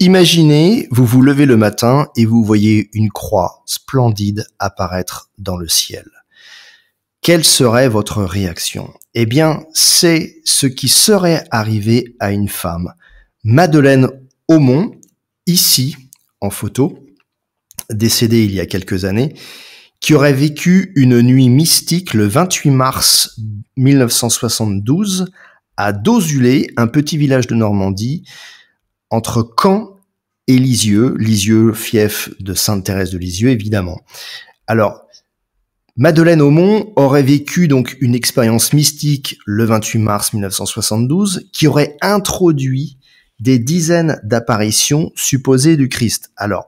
Imaginez, vous vous levez le matin et vous voyez une croix splendide apparaître dans le ciel. Quelle serait votre réaction Eh bien, c'est ce qui serait arrivé à une femme, Madeleine Aumont, ici en photo, décédée il y a quelques années, qui aurait vécu une nuit mystique le 28 mars 1972 à Dozulé, un petit village de Normandie, entre Caen et Lisieux, Lisieux, fief de Sainte-Thérèse de Lisieux, évidemment. Alors, Madeleine Aumont aurait vécu donc une expérience mystique le 28 mars 1972 qui aurait introduit des dizaines d'apparitions supposées du Christ. Alors,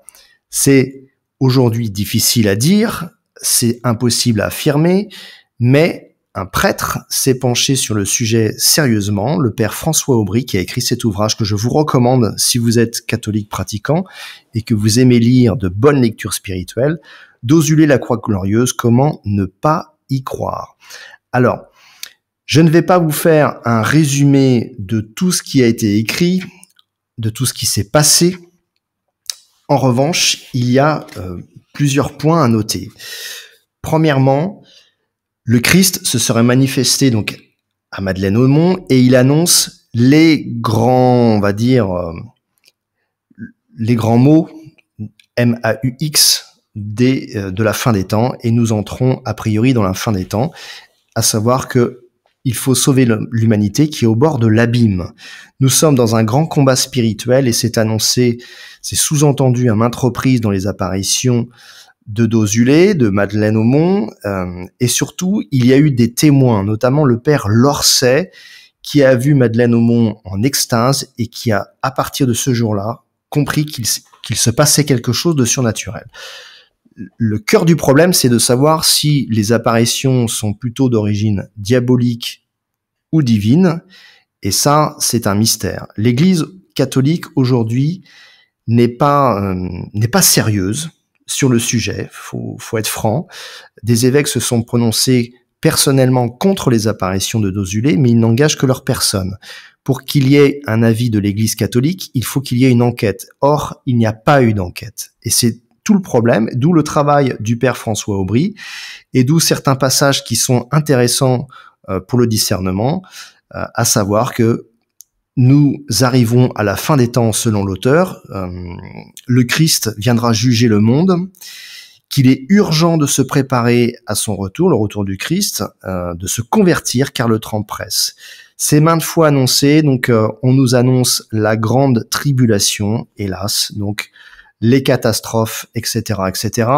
c'est aujourd'hui difficile à dire, c'est impossible à affirmer, mais un prêtre s'est penché sur le sujet sérieusement, le père François Aubry, qui a écrit cet ouvrage que je vous recommande si vous êtes catholique pratiquant et que vous aimez lire de bonnes lectures spirituelles, d'osuler la croix glorieuse, comment ne pas y croire. Alors, je ne vais pas vous faire un résumé de tout ce qui a été écrit, de tout ce qui s'est passé. En revanche, il y a euh, plusieurs points à noter. Premièrement, le Christ se serait manifesté donc à Madeleine Aumont et il annonce les grands, on va dire, euh, les grands mots M-A-U-X euh, de la fin des temps et nous entrons a priori dans la fin des temps, à savoir que il faut sauver l'humanité qui est au bord de l'abîme. Nous sommes dans un grand combat spirituel et c'est annoncé, c'est sous-entendu à maintes reprises dans les apparitions de Dozulé, de Madeleine Aumont, euh, et surtout, il y a eu des témoins, notamment le père Lorset, qui a vu Madeleine Aumont en extase et qui a, à partir de ce jour-là, compris qu'il se passait quelque chose de surnaturel. Le cœur du problème, c'est de savoir si les apparitions sont plutôt d'origine diabolique ou divine, et ça, c'est un mystère. L'Église catholique aujourd'hui n'est pas euh, n'est pas sérieuse sur le sujet, faut, faut être franc. Des évêques se sont prononcés personnellement contre les apparitions de Dosulé, mais ils n'engagent que leur personne. Pour qu'il y ait un avis de l'Église catholique, il faut qu'il y ait une enquête. Or, il n'y a pas eu d'enquête. Et c'est tout le problème, d'où le travail du père François Aubry, et d'où certains passages qui sont intéressants euh, pour le discernement, euh, à savoir que nous arrivons à la fin des temps selon l'auteur. Euh, le Christ viendra juger le monde, qu'il est urgent de se préparer à son retour, le retour du Christ, euh, de se convertir car le temps presse. C'est maintes fois annoncé, donc euh, on nous annonce la grande tribulation, hélas, donc les catastrophes, etc., etc.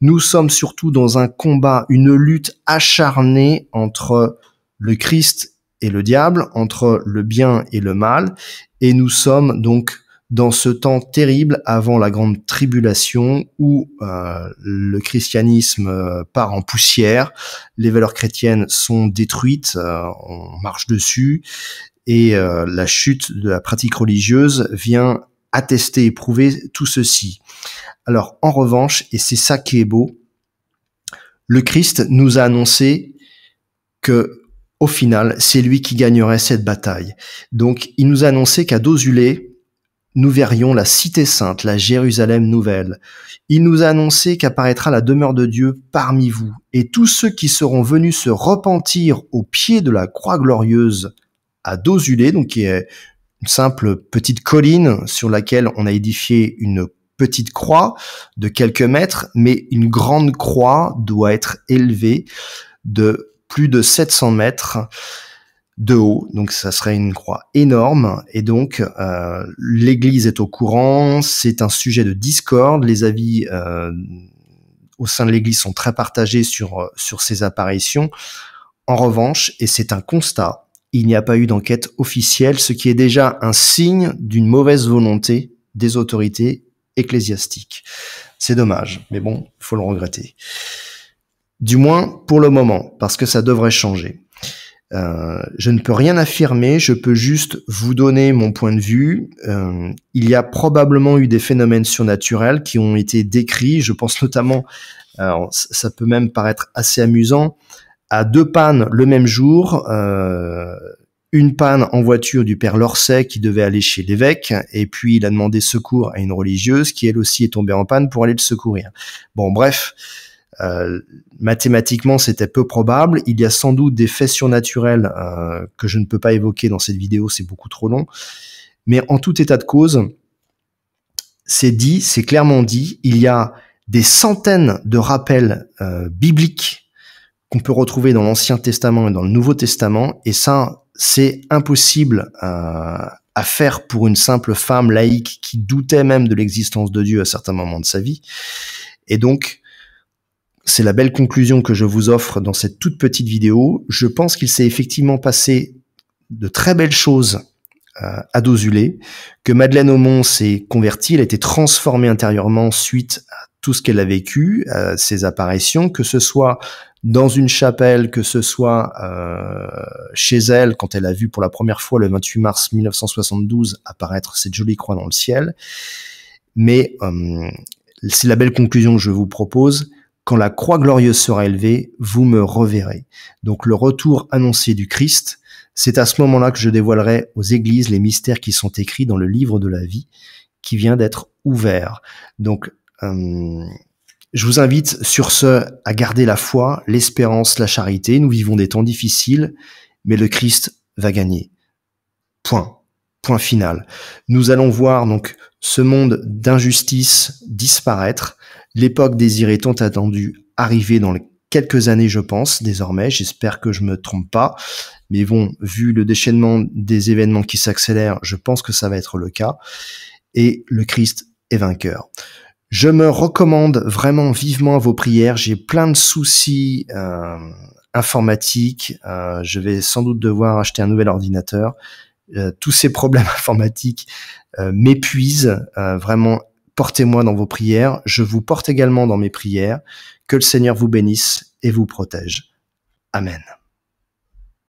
Nous sommes surtout dans un combat, une lutte acharnée entre le Christ et le diable, entre le bien et le mal, et nous sommes donc dans ce temps terrible avant la grande tribulation où euh, le christianisme euh, part en poussière, les valeurs chrétiennes sont détruites, euh, on marche dessus, et la chute de la pratique religieuse vient attester et prouver tout ceci. Alors en revanche, et c'est ça qui est beau, le Christ nous a annoncé que au final, c'est lui qui gagnerait cette bataille. Donc, il nous annonçait qu'à Dosulé, nous verrions la cité sainte, la Jérusalem nouvelle. Il nous a annoncé qu'apparaîtra la demeure de Dieu parmi vous, et tous ceux qui seront venus se repentir au pied de la croix glorieuse à Dosulé, donc qui est une simple petite colline sur laquelle on a édifié une petite croix de quelques mètres, mais une grande croix doit être élevée de plus de 700 mètres de haut, donc ça serait une croix énorme, et donc euh, l'Église est au courant, c'est un sujet de discorde, les avis euh, au sein de l'Église sont très partagés sur, euh, sur ces apparitions. En revanche, et c'est un constat, il n'y a pas eu d'enquête officielle, ce qui est déjà un signe d'une mauvaise volonté des autorités ecclésiastiques. C'est dommage, mais bon, faut le regretter. Du moins pour le moment, parce que ça devrait changer. Euh, je ne peux rien affirmer, je peux juste vous donner mon point de vue. Euh, il y a probablement eu des phénomènes surnaturels qui ont été décrits, je pense notamment, ça peut même paraître assez amusant, à deux pannes le même jour, euh, une panne en voiture du père Lorset qui devait aller chez l'évêque, et puis il a demandé secours à une religieuse qui elle aussi est tombée en panne pour aller le secourir. Bon, bref, euh, mathématiquement, c'était peu probable. Il y a sans doute des faits surnaturels euh, que je ne peux pas évoquer dans cette vidéo, c'est beaucoup trop long. Mais en tout état de cause, c'est dit, c'est clairement dit, il y a des centaines de rappels euh, bibliques qu'on peut retrouver dans l'Ancien Testament et dans le Nouveau Testament, et ça, c'est impossible à faire pour une simple femme laïque qui doutait même de l'existence de Dieu à certains moments de sa vie. Et donc, c'est la belle conclusion que je vous offre dans cette toute petite vidéo. Je pense qu'il s'est effectivement passé de très belles choses euh, à Dozulé, que Madeleine Aumont s'est convertie, elle a été transformée intérieurement suite à tout ce qu'elle a vécu, euh, ses apparitions, que ce soit dans une chapelle, que ce soit euh, chez elle, quand elle a vu pour la première fois le 28 mars 1972 apparaître cette jolie croix dans le ciel. Mais euh, c'est la belle conclusion que je vous propose, quand la croix glorieuse sera élevée, vous me reverrez. Donc le retour annoncé du Christ, c'est à ce moment-là que je dévoilerai aux églises les mystères qui sont écrits dans le livre de la vie qui vient d'être ouvert. Donc euh, je vous invite sur ce à garder la foi, l'espérance, la charité. Nous vivons des temps difficiles, mais le Christ va gagner. Point. Point final. Nous allons voir donc ce monde d'injustice disparaître, l'époque désirée tant attendue arriver dans quelques années, je pense, désormais. J'espère que je me trompe pas. Mais bon, vu le déchaînement des événements qui s'accélèrent, je pense que ça va être le cas. Et le Christ est vainqueur. Je me recommande vraiment vivement à vos prières. J'ai plein de soucis euh, informatiques. Euh, je vais sans doute devoir acheter un nouvel ordinateur. Euh, tous ces problèmes informatiques euh, m'épuisent. Euh, vraiment, portez-moi dans vos prières. Je vous porte également dans mes prières. Que le Seigneur vous bénisse et vous protège. Amen.